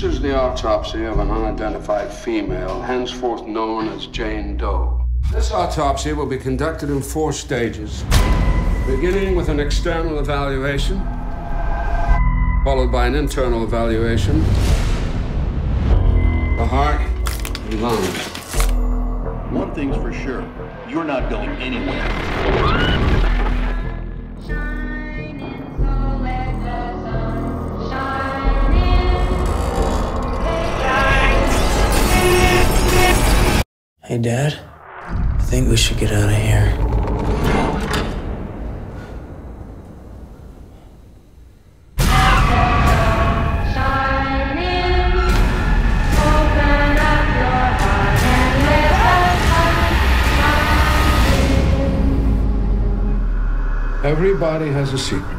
This is the autopsy of an unidentified female, henceforth known as Jane Doe. This autopsy will be conducted in four stages, beginning with an external evaluation, followed by an internal evaluation, the heart, and lungs. One thing's for sure, you're not going anywhere. Hey, Dad. I think we should get out of here. Everybody has a secret.